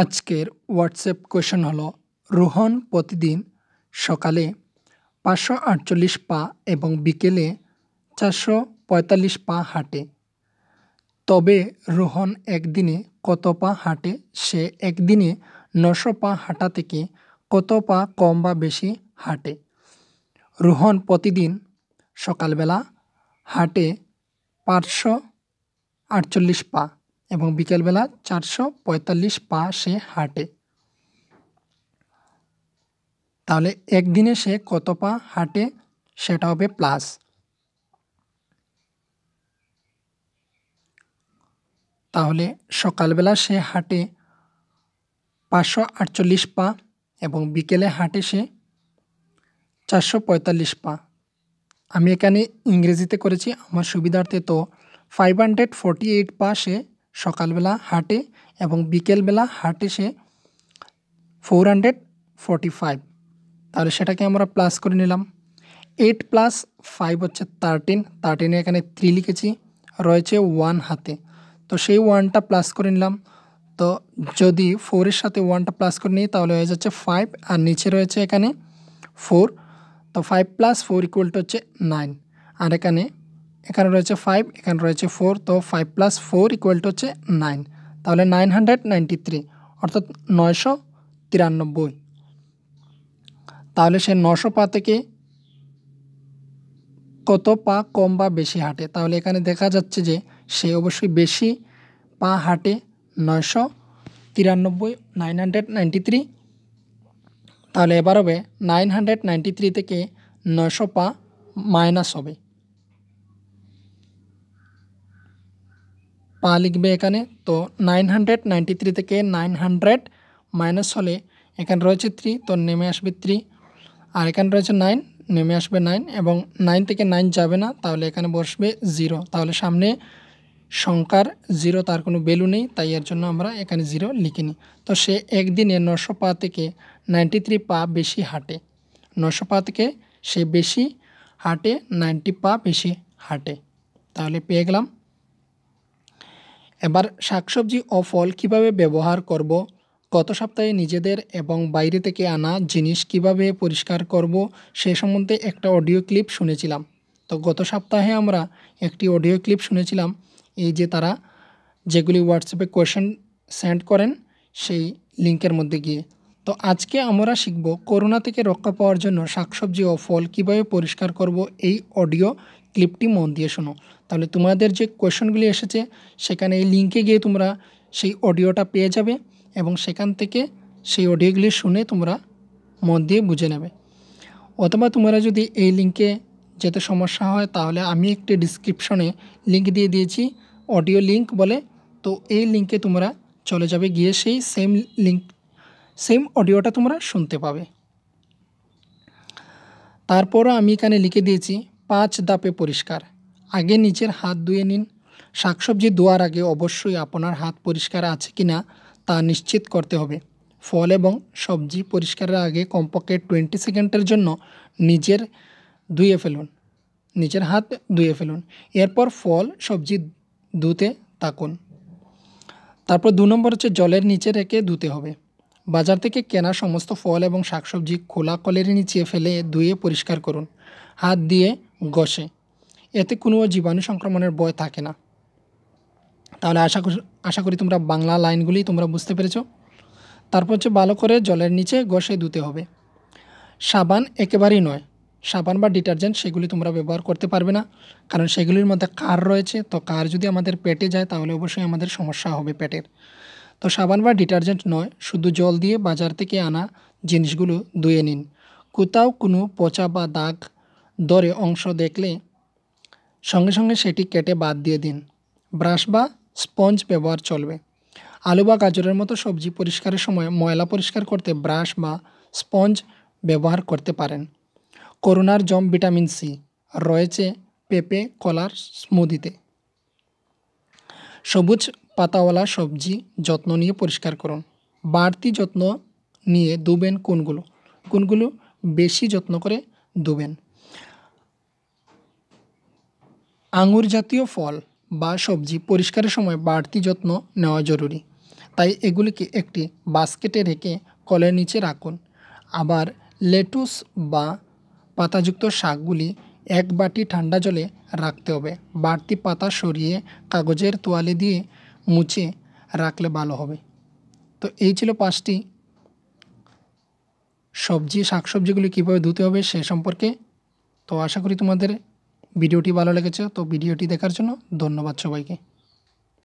আজকের WhatsApp question হলো রোহন প্রতিদিন সকালে পাঁচশো আটচল্লিশ পা এবং বিকেলে চারশো পঁয়তাল্লিশ পা হাঁটে তবে রোহন একদিনে কত পা হাঁটে সে একদিনে নশো পা হাঁটা থেকে কত পা কম বা বেশি হাঁটে রোহন প্রতিদিন সকালবেলা হাঁটে পাঁচশো আটচল্লিশ পা এবং বিকেলবেলা চারশো পঁয়তাল্লিশ পা সে হাঁটে তাহলে একদিনে সে কত পা হাঁটে সেটা হবে প্লাস তাহলে সকালবেলা সে হাঁটে পাঁচশো আটচল্লিশ পা এবং বিকেলে হাঁটে সে চারশো পঁয়তাল্লিশ পা আমি এখানে ইংরেজিতে করেছি আমার সুবিধার্থে তো ফাইভ হান্ড্রেড ফোর্টি এইট পা সে সকালবেলা হাঁটে এবং বিকেলবেলা হাটে সে ফোর হান্ড্রেড ফোরটি ফাইভ তাহলে সেটাকে আমরা প্লাস করে নিলাম এইট প্লাস ফাইভ হচ্ছে থার্টিন থার্টিনে এখানে থ্রি লিখেছি রয়েছে ওয়ান হাতে তো সেই ওয়ানটা প্লাস করে নিলাম তো যদি ফোরের সাথে ওয়ানটা প্লাস করে নিই তাহলে হয়ে যাচ্ছে ফাইভ আর নিচে রয়েছে এখানে ফোর তো ফাইভ প্লাস ফোর ইকুয়ালটা হচ্ছে নাইন আর এখানে এখানে রয়েছে ফাইভ এখানে রয়েছে ফোর তো five plus four equal to হচ্ছে নাইন তাহলে নাইন হান্ড্রেড নাইনটি থ্রি অর্থাৎ নয়শো তিরানব্বই তাহলে সে নশো পা থেকে কত পা কম বা বেশি হাঁটে তাহলে এখানে দেখা যাচ্ছে যে সে অবশ্যই বেশি পা হাঁটে নয়শো তিরানব্বই নাইন হান্ড্রেড নাইনটি থ্রি তাহলে এবার হবে নাইন হান্ড্রেড নাইনটি থ্রি থেকে নয়শো পা মাইনাস হবে পা লিখবে এখানে তো নাইন হান্ড্রেড নাইনটি থ্রি থেকে নাইন হান্ড্রেড মাইনাস হলে এখানে রয়েছে থ্রি তো নেমে আসবে থ্রি আর এখানে রয়েছে নাইন নেমে আসবে নাইন এবং নাইন থেকে নাইন যাবে না তাহলে এখানে বসবে জিরো তাহলে সামনে সংখ্যার জিরো তার কোনো ভ্যালু নেই তাই এর জন্য আমরা এখানে জিরো লিখিনি তো সে একদিনে নশো পা থেকে নাইনটি থ্রি পা বেশি হাঁটে নশো পা থেকে সে বেশি হাঁটে নাইনটি পা বেশি হাঁটে তাহলে পেয়ে গেলাম এবার শাকসবজি ও ফল কিভাবে ব্যবহার করব। গত সপ্তাহে নিজেদের এবং বাইরে থেকে আনা জিনিস কিভাবে পরিষ্কার করব সে সম্বন্ধে একটা অডিও ক্লিপ শুনেছিলাম তো গত সপ্তাহে আমরা একটি অডিও ক্লিপ শুনেছিলাম এই যে তারা যেগুলি হোয়াটসঅ্যাপে কোয়েশন সেন্ড করেন সেই লিঙ্কের মধ্যে গিয়ে তো আজকে আমরা শিখব করোনা থেকে রক্ষা পাওয়ার জন্য শাকসবজি ও ফল কীভাবে পরিষ্কার করব এই অডিও ক্লিপটি মন দিয়ে শোনো তাহলে তোমাদের যে কোয়েশনগুলি এসেছে সেখানে এই লিঙ্কে গিয়ে তোমরা সেই অডিওটা পেয়ে যাবে এবং সেখান থেকে সেই অডিওগুলি শুনে তোমরা মন দিয়ে বুঝে নেবে অথবা তোমরা যদি এই লিঙ্কে যেতে সমস্যা হয় তাহলে আমি একটি ডিসক্রিপশনে লিঙ্ক দিয়ে দিয়েছি অডিও লিঙ্ক বলে তো এই লিঙ্কে তোমরা চলে যাবে গিয়ে সেই সেম লিঙ্ক সেম অডিওটা তোমরা শুনতে পাবে তারপরও আমি এখানে লিখে দিয়েছি পাঁচ দাপে পরিষ্কার আগে নিচের হাত ধুয়ে নিন শাকসবজি ধোয়ার আগে অবশ্যই আপনার হাত পরিষ্কার আছে কি না তা নিশ্চিত করতে হবে ফল এবং সবজি পরিষ্কারের আগে কমপক্ষে টোয়েন্টি সেকেন্ডের জন্য নিজের ধুয়ে ফেলুন নিজের হাত ধুয়ে ফেলুন এরপর ফল সবজি ধুতে তাকুন তারপর দু নম্বর হচ্ছে জলের নিচে রেখে ধুতে হবে বাজার থেকে কেনা সমস্ত ফল এবং শাকসবজি খোলা কলের নিচে ফেলে ধুয়ে পরিষ্কার করুন হাত দিয়ে গসে এতে কোনো জীবাণু সংক্রমণের ভয় থাকে না তাহলে আশা আশা করি তোমরা বাংলা লাইনগুলি তোমরা বুঝতে পেরেছ তারপর হচ্ছে ভালো করে জলের নিচে ঘষে ধুতে হবে সাবান একেবারেই নয় সাবান বা ডিটারজেন্ট সেগুলি তোমরা ব্যবহার করতে পারবে না কারণ সেগুলির মধ্যে কার রয়েছে তো কার যদি আমাদের পেটে যায় তাহলে অবশ্যই আমাদের সমস্যা হবে পেটের তো সাবান বা ডিটারজেন্ট নয় শুধু জল দিয়ে বাজার থেকে আনা জিনিসগুলো ধুয়ে নিন কোথাও কোনো পচা বা দাগ দরে অংশ দেখলে সঙ্গে সঙ্গে সেটি কেটে বাদ দিয়ে দিন ব্রাশ বা স্পঞ্জ ব্যবহার চলবে আলু বা গাজরের মতো সবজি পরিষ্কারের সময় ময়লা পরিষ্কার করতে ব্রাশ বা স্পঞ্জ ব্যবহার করতে পারেন করোনার জম ভিটামিন সি রয়েছে পেঁপে কলার স্মুদিতে সবুজ পাতাওয়ালা সবজি যত্ন নিয়ে পরিষ্কার করুন বাড়তি যত্ন নিয়ে দুবেন কোনগুলো কোনগুলো বেশি যত্ন করে দুবেন আঙুর জাতীয় ফল বা সবজি পরিষ্কারের সময় বাড়তি যত্ন নেওয়া জরুরি তাই এগুলিকে একটি বাস্কেটে রেখে কলের নিচে রাখুন আবার লেটুস বা পাতাযুক্ত শাকগুলি এক বাটি ঠান্ডা জলে রাখতে হবে বাড়তি পাতা সরিয়ে কাগজের তোয়ালে দিয়ে মুছে রাখলে ভালো হবে তো এই ছিল পাঁচটি সবজি শাকসবজিগুলি কীভাবে ধুতে হবে সে সম্পর্কে তো আশা করি তোমাদের ভিডিওটি ভালো লেগেছে তো ভিডিওটি দেখার জন্য ধন্যবাদ সবাইকে